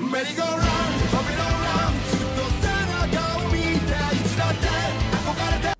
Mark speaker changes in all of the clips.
Speaker 1: Ready, go, run!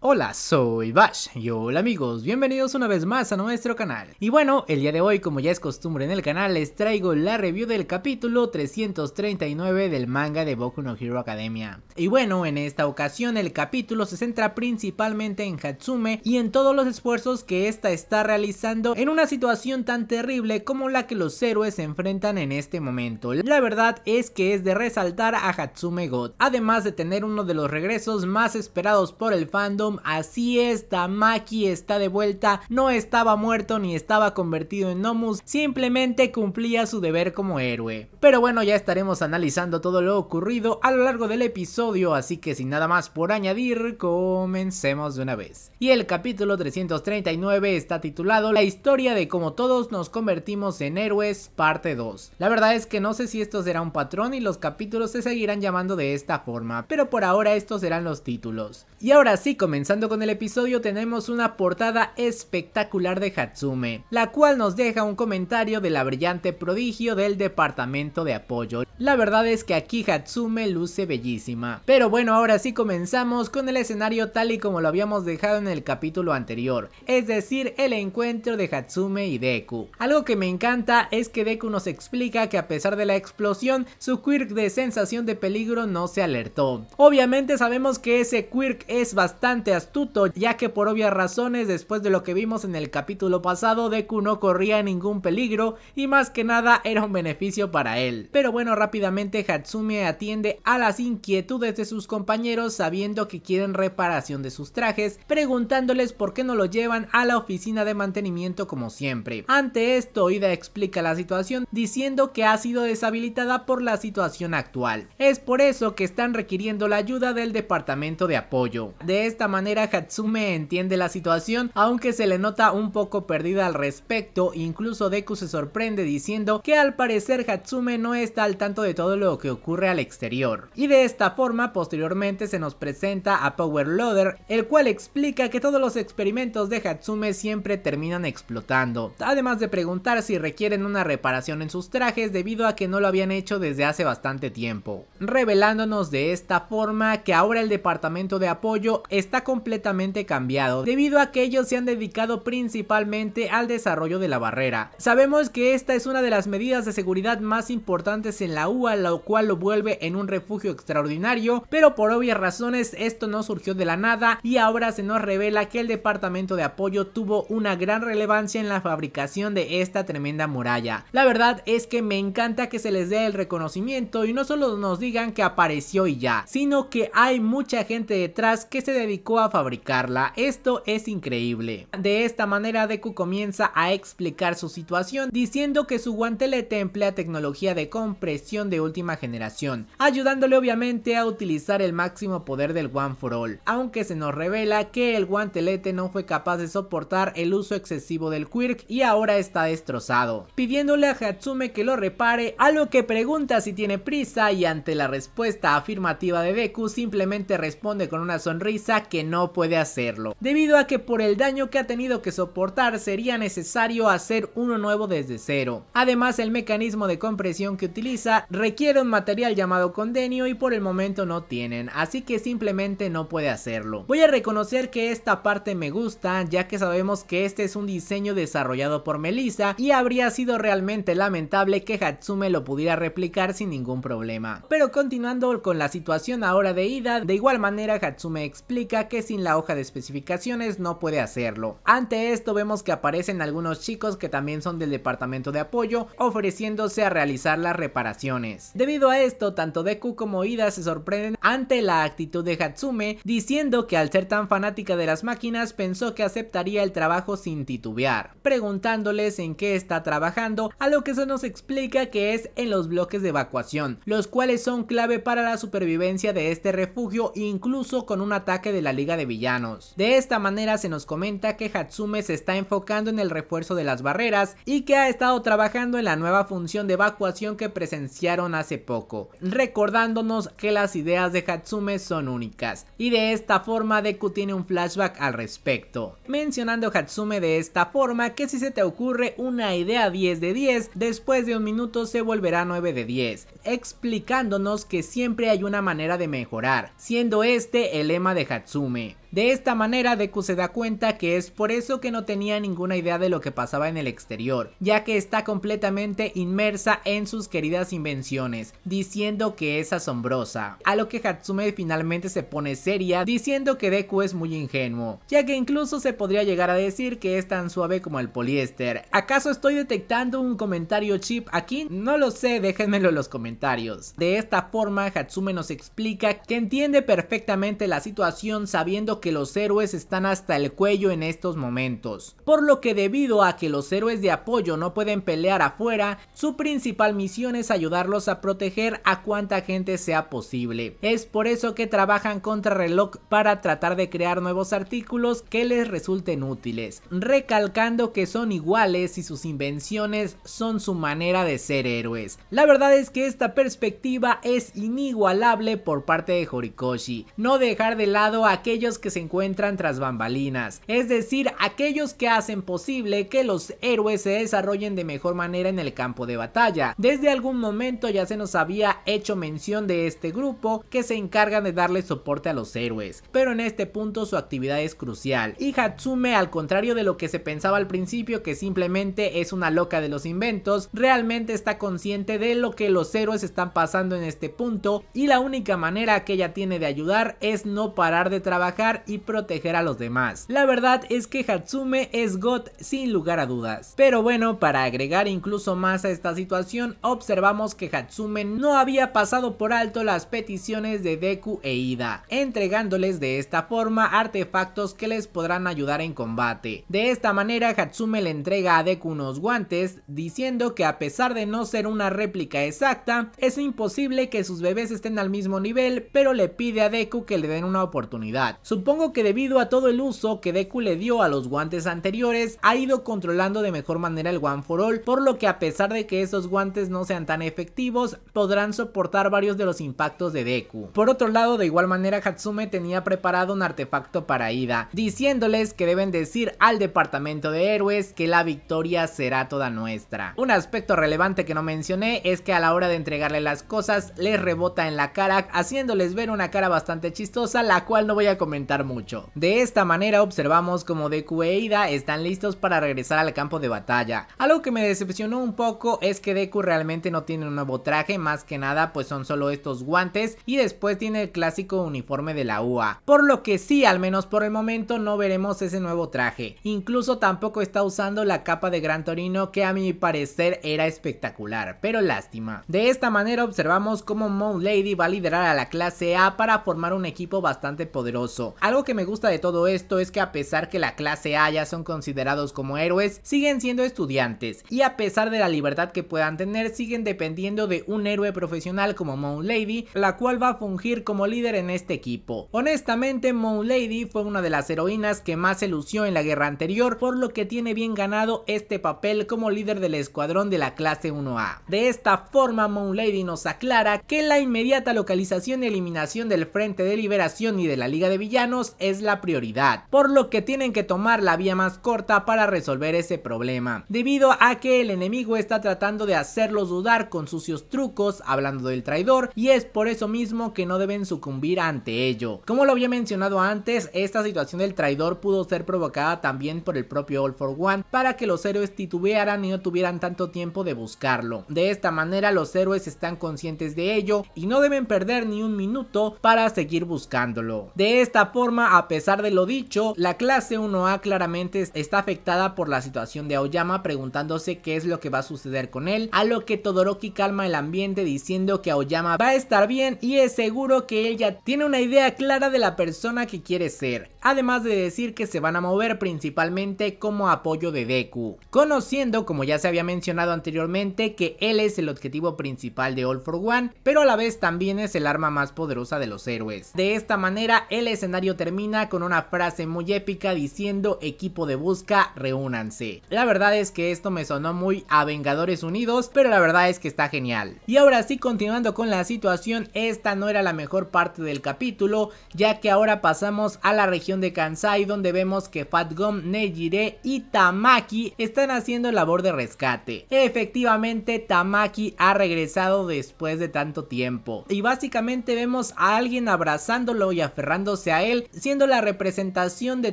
Speaker 1: Hola, soy Bash y hola amigos, bienvenidos una vez más a nuestro canal. Y bueno, el día de hoy como ya es costumbre en el canal les traigo la review del capítulo 339 del manga de Boku no Hero Academia. Y bueno, en esta ocasión el capítulo se centra principalmente en Hatsume y en todos los esfuerzos que ésta está realizando en una situación tan terrible como la que los héroes se enfrentan en este momento. La verdad es que es de resaltar a Hatsume God, además de tener uno de los regresos más esperados por el fandom Así es, Tamaki está de vuelta, no estaba muerto ni estaba convertido en Nomus, simplemente cumplía su deber como héroe. Pero bueno, ya estaremos analizando todo lo ocurrido a lo largo del episodio, así que sin nada más por añadir, comencemos de una vez. Y el capítulo 339 está titulado La historia de cómo todos nos convertimos en héroes, parte 2. La verdad es que no sé si esto será un patrón y los capítulos se seguirán llamando de esta forma, pero por ahora estos serán los títulos. Y ahora sí comenzamos Comenzando con el episodio tenemos una portada espectacular de Hatsume, la cual nos deja un comentario de la brillante prodigio del departamento de apoyo. La verdad es que aquí Hatsume luce bellísima. Pero bueno, ahora sí comenzamos con el escenario tal y como lo habíamos dejado en el capítulo anterior, es decir, el encuentro de Hatsume y Deku. Algo que me encanta es que Deku nos explica que a pesar de la explosión, su quirk de sensación de peligro no se alertó. Obviamente sabemos que ese quirk es bastante astuto, ya que por obvias razones, después de lo que vimos en el capítulo pasado, Deku no corría ningún peligro y más que nada era un beneficio para él. Pero bueno, rápidamente Hatsume atiende a las inquietudes de sus compañeros sabiendo que quieren reparación de sus trajes, preguntándoles por qué no lo llevan a la oficina de mantenimiento como siempre. Ante esto, Ida explica la situación diciendo que ha sido deshabilitada por la situación actual. Es por eso que están requiriendo la ayuda del departamento de apoyo. De esta manera manera Hatsume entiende la situación, aunque se le nota un poco perdida al respecto, incluso Deku se sorprende diciendo que al parecer Hatsume no está al tanto de todo lo que ocurre al exterior. Y de esta forma, posteriormente se nos presenta a Power Loader, el cual explica que todos los experimentos de Hatsume siempre terminan explotando, además de preguntar si requieren una reparación en sus trajes debido a que no lo habían hecho desde hace bastante tiempo, revelándonos de esta forma que ahora el departamento de apoyo está con completamente cambiado, debido a que ellos se han dedicado principalmente al desarrollo de la barrera. Sabemos que esta es una de las medidas de seguridad más importantes en la UA, lo cual lo vuelve en un refugio extraordinario, pero por obvias razones esto no surgió de la nada y ahora se nos revela que el departamento de apoyo tuvo una gran relevancia en la fabricación de esta tremenda muralla. La verdad es que me encanta que se les dé el reconocimiento y no solo nos digan que apareció y ya, sino que hay mucha gente detrás que se dedicó a a fabricarla, esto es increíble. De esta manera Deku comienza a explicar su situación diciendo que su guantelete emplea tecnología de compresión de última generación, ayudándole obviamente a utilizar el máximo poder del One for All, aunque se nos revela que el guantelete no fue capaz de soportar el uso excesivo del Quirk y ahora está destrozado, pidiéndole a Hatsume que lo repare, a lo que pregunta si tiene prisa y ante la respuesta afirmativa de Deku simplemente responde con una sonrisa que no no puede hacerlo, debido a que por el daño que ha tenido que soportar sería necesario hacer uno nuevo desde cero. Además el mecanismo de compresión que utiliza requiere un material llamado condenio y por el momento no tienen, así que simplemente no puede hacerlo. Voy a reconocer que esta parte me gusta ya que sabemos que este es un diseño desarrollado por Melissa y habría sido realmente lamentable que Hatsume lo pudiera replicar sin ningún problema. Pero continuando con la situación ahora de Ida, de igual manera Hatsume explica que sin la hoja de especificaciones no puede hacerlo. Ante esto vemos que aparecen algunos chicos que también son del departamento de apoyo ofreciéndose a realizar las reparaciones. Debido a esto, tanto Deku como Ida se sorprenden ante la actitud de Hatsume diciendo que al ser tan fanática de las máquinas pensó que aceptaría el trabajo sin titubear, preguntándoles en qué está trabajando, a lo que se nos explica que es en los bloques de evacuación, los cuales son clave para la supervivencia de este refugio incluso con un ataque de la de Villanos. De esta manera se nos comenta que Hatsume se está enfocando en el refuerzo de las barreras y que ha estado trabajando en la nueva función de evacuación que presenciaron hace poco, recordándonos que las ideas de Hatsume son únicas y de esta forma Deku tiene un flashback al respecto, mencionando Hatsume de esta forma que si se te ocurre una idea 10 de 10, después de un minuto se volverá 9 de 10, explicándonos que siempre hay una manera de mejorar, siendo este el lema de Hatsume. me De esta manera Deku se da cuenta que es por eso que no tenía ninguna idea de lo que pasaba en el exterior, ya que está completamente inmersa en sus queridas invenciones, diciendo que es asombrosa. A lo que Hatsume finalmente se pone seria, diciendo que Deku es muy ingenuo, ya que incluso se podría llegar a decir que es tan suave como el poliéster. ¿Acaso estoy detectando un comentario chip aquí? No lo sé, déjenmelo en los comentarios. De esta forma, Hatsume nos explica que entiende perfectamente la situación sabiendo que los héroes están hasta el cuello en estos momentos, por lo que debido a que los héroes de apoyo no pueden pelear afuera, su principal misión es ayudarlos a proteger a cuanta gente sea posible. Es por eso que trabajan contra reloj para tratar de crear nuevos artículos que les resulten útiles, recalcando que son iguales y sus invenciones son su manera de ser héroes. La verdad es que esta perspectiva es inigualable por parte de Horikoshi, no dejar de lado a aquellos que se encuentran tras bambalinas, es decir, aquellos que hacen posible que los héroes se desarrollen de mejor manera en el campo de batalla. Desde algún momento ya se nos había hecho mención de este grupo que se encargan de darle soporte a los héroes, pero en este punto su actividad es crucial. Y Hatsume, al contrario de lo que se pensaba al principio que simplemente es una loca de los inventos, realmente está consciente de lo que los héroes están pasando en este punto y la única manera que ella tiene de ayudar es no parar de trabajar y proteger a los demás. La verdad es que Hatsume es God sin lugar a dudas. Pero bueno, para agregar incluso más a esta situación, observamos que Hatsume no había pasado por alto las peticiones de Deku e Ida, entregándoles de esta forma artefactos que les podrán ayudar en combate. De esta manera Hatsume le entrega a Deku unos guantes, diciendo que a pesar de no ser una réplica exacta, es imposible que sus bebés estén al mismo nivel, pero le pide a Deku que le den una oportunidad. Supongo Supongo que debido a todo el uso que Deku le dio a los guantes anteriores, ha ido controlando de mejor manera el One for All, por lo que a pesar de que esos guantes no sean tan efectivos, podrán soportar varios de los impactos de Deku. Por otro lado, de igual manera Hatsume tenía preparado un artefacto para Ida, diciéndoles que deben decir al departamento de héroes que la victoria será toda nuestra. Un aspecto relevante que no mencioné es que a la hora de entregarle las cosas les rebota en la cara haciéndoles ver una cara bastante chistosa la cual no voy a comentar mucho. De esta manera observamos como Deku e Ida están listos para regresar al campo de batalla. Algo que me decepcionó un poco es que Deku realmente no tiene un nuevo traje, más que nada pues son solo estos guantes y después tiene el clásico uniforme de la UA. Por lo que sí, al menos por el momento no veremos ese nuevo traje. Incluso tampoco está usando la capa de Gran Torino que a mi parecer era espectacular, pero lástima. De esta manera observamos cómo Moon Lady va a liderar a la clase A para formar un equipo bastante poderoso. Algo que me gusta de todo esto es que a pesar que la clase A ya son considerados como héroes, siguen siendo estudiantes y a pesar de la libertad que puedan tener, siguen dependiendo de un héroe profesional como Moon Lady, la cual va a fungir como líder en este equipo. Honestamente, Moon Lady fue una de las heroínas que más se lució en la guerra anterior, por lo que tiene bien ganado este papel como líder del escuadrón de la clase 1A. De esta forma, Moon Lady nos aclara que la inmediata localización y eliminación del Frente de Liberación y de la Liga de Villanos es la prioridad, por lo que tienen que tomar la vía más corta para resolver ese problema, debido a que el enemigo está tratando de hacerlos dudar con sucios trucos, hablando del traidor, y es por eso mismo que no deben sucumbir ante ello. Como lo había mencionado antes, esta situación del traidor pudo ser provocada también por el propio All for One, para que los héroes titubearan y no tuvieran tanto tiempo de buscarlo. De esta manera los héroes están conscientes de ello y no deben perder ni un minuto para seguir buscándolo. De esta forma a pesar de lo dicho, la clase 1A claramente está afectada por la situación de Aoyama preguntándose qué es lo que va a suceder con él, a lo que Todoroki calma el ambiente diciendo que Aoyama va a estar bien y es seguro que él ya tiene una idea clara de la persona que quiere ser, además de decir que se van a mover principalmente como apoyo de Deku, conociendo como ya se había mencionado anteriormente que él es el objetivo principal de All for One, pero a la vez también es el arma más poderosa de los héroes. De esta manera el escenario termina con una frase muy épica diciendo equipo de busca, reúnanse. La verdad es que esto me sonó muy a Vengadores Unidos, pero la verdad es que está genial. Y ahora sí, continuando con la situación, esta no era la mejor parte del capítulo, ya que ahora pasamos a la región de Kansai donde vemos que Fatgum, Nejire y Tamaki están haciendo labor de rescate. Efectivamente, Tamaki ha regresado después de tanto tiempo. Y básicamente vemos a alguien abrazándolo y aferrándose a él siendo la representación de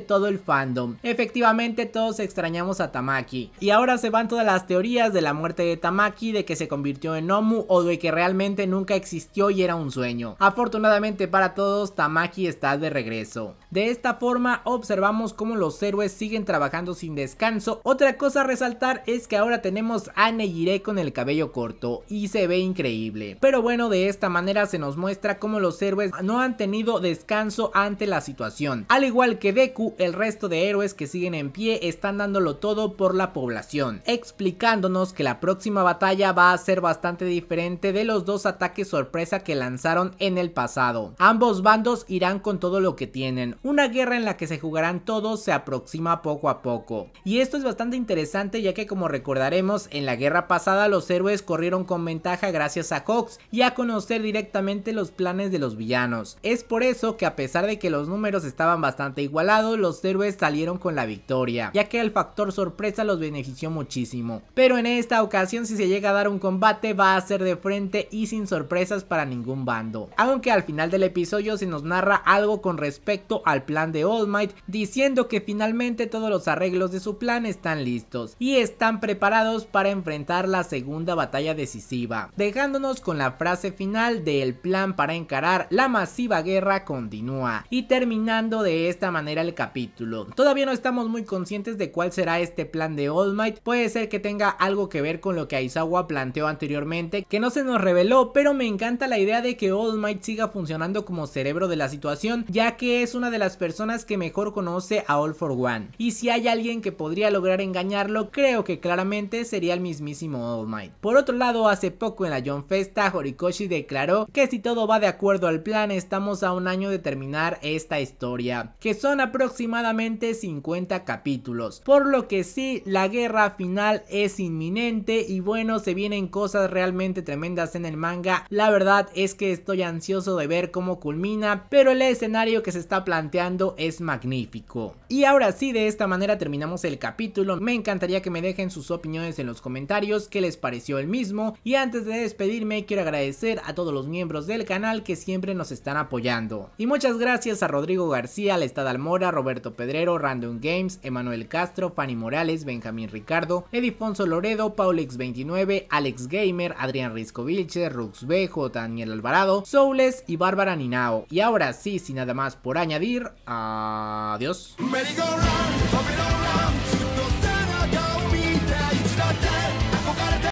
Speaker 1: todo el fandom. Efectivamente, todos extrañamos a Tamaki. Y ahora se van todas las teorías de la muerte de Tamaki, de que se convirtió en Nomu o de que realmente nunca existió y era un sueño. Afortunadamente para todos, Tamaki está de regreso. De esta forma, observamos cómo los héroes siguen trabajando sin descanso. Otra cosa a resaltar es que ahora tenemos a Negire con el cabello corto y se ve increíble. Pero bueno, de esta manera se nos muestra cómo los héroes no han tenido descanso ante la situación. Al igual que Deku, el resto de héroes que siguen en pie están dándolo todo por la población, explicándonos que la próxima batalla va a ser bastante diferente de los dos ataques sorpresa que lanzaron en el pasado. Ambos bandos irán con todo lo que tienen, una guerra en la que se jugarán todos se aproxima poco a poco. Y esto es bastante interesante ya que como recordaremos en la guerra pasada los héroes corrieron con ventaja gracias a Hawks y a conocer directamente los planes de los villanos. Es por eso que a pesar de que los números estaban bastante igualados, los héroes salieron con la victoria, ya que el factor sorpresa los benefició muchísimo. Pero en esta ocasión si se llega a dar un combate va a ser de frente y sin sorpresas para ningún bando. Aunque al final del episodio se nos narra algo con respecto al plan de All Might, diciendo que finalmente todos los arreglos de su plan están listos y están preparados para enfrentar la segunda batalla decisiva, dejándonos con la frase final del plan para encarar la masiva guerra continúa y terminando de esta manera el capítulo. Todavía no estamos muy conscientes de cuál será este plan de All Might, puede ser que tenga algo que ver con lo que Aizawa planteó anteriormente, que no se nos reveló, pero me encanta la idea de que All Might siga funcionando como cerebro de la situación, ya que es una de las personas que mejor conoce a All For One. Y si hay alguien que podría lograr engañarlo, creo que claramente sería el mismísimo All Might. Por otro lado, hace poco en la John Festa, Horikoshi declaró que si todo va de acuerdo al plan, estamos a un año de terminar este esta historia, que son aproximadamente 50 capítulos, por lo que sí, la guerra final es inminente y bueno, se vienen cosas realmente tremendas en el manga, la verdad es que estoy ansioso de ver cómo culmina, pero el escenario que se está planteando es magnífico. Y ahora sí, de esta manera terminamos el capítulo, me encantaría que me dejen sus opiniones en los comentarios, que les pareció el mismo, y antes de despedirme quiero agradecer a todos los miembros del canal que siempre nos están apoyando. Y muchas gracias a Rodrigo García, Lestad Almora, Roberto Pedrero, Random Games, Emanuel Castro, Fanny Morales, Benjamín Ricardo, Edifonso Loredo, Paulix 29 Alex Gamer, Adrián Risco Ruxbejo, Rux Bejo, Daniel Alvarado, Soules y Bárbara Ninao. Y ahora sí, sin nada más por añadir, adiós.